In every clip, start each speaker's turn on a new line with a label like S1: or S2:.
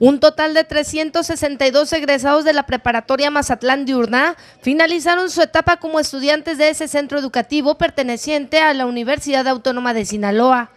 S1: Un total de 362 egresados de la preparatoria Mazatlán Diurna finalizaron su etapa como estudiantes de ese centro educativo perteneciente a la Universidad Autónoma de Sinaloa.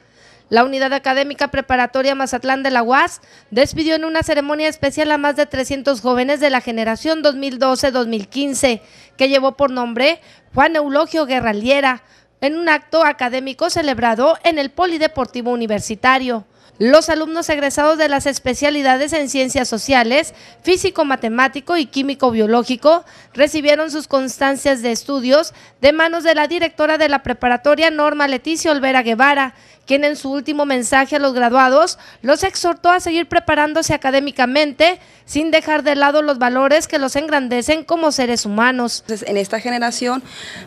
S1: La Unidad Académica Preparatoria Mazatlán de la UAS despidió en una ceremonia especial a más de 300 jóvenes de la generación 2012-2015, que llevó por nombre Juan Eulogio Guerraliera, en un acto académico celebrado en el Polideportivo Universitario. Los alumnos egresados de las especialidades en ciencias sociales, físico-matemático y químico-biológico recibieron sus constancias de estudios de manos de la directora de la preparatoria Norma Leticia Olvera Guevara, quien en su último mensaje a los graduados los exhortó a seguir preparándose académicamente sin dejar de lado los valores que los engrandecen como seres humanos. En esta generación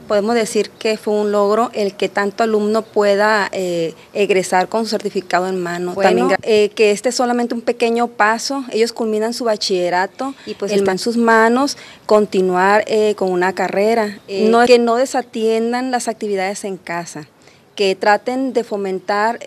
S1: podemos decir que fue un logro el que
S2: tanto alumno pueda eh, egresar con certificado en mano eh, que este es solamente un pequeño paso. Ellos culminan su bachillerato y pues están en sus manos continuar eh, con una carrera. Eh, que no desatiendan las actividades en casa que traten de fomentar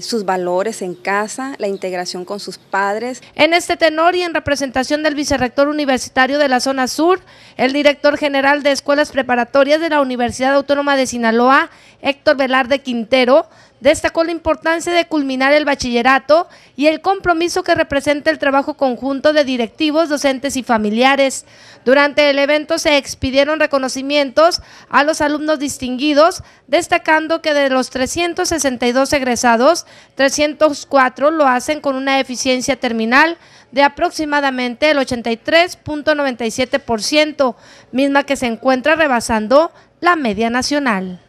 S2: sus valores en casa, la integración
S1: con sus padres. En este tenor y en representación del vicerrector universitario de la zona sur, el director general de escuelas preparatorias de la Universidad Autónoma de Sinaloa, Héctor Velarde Quintero, Destacó la importancia de culminar el bachillerato y el compromiso que representa el trabajo conjunto de directivos, docentes y familiares. Durante el evento se expidieron reconocimientos a los alumnos distinguidos, destacando que de los 362 egresados, 304 lo hacen con una eficiencia terminal de aproximadamente el 83.97%, misma que se encuentra rebasando la media nacional.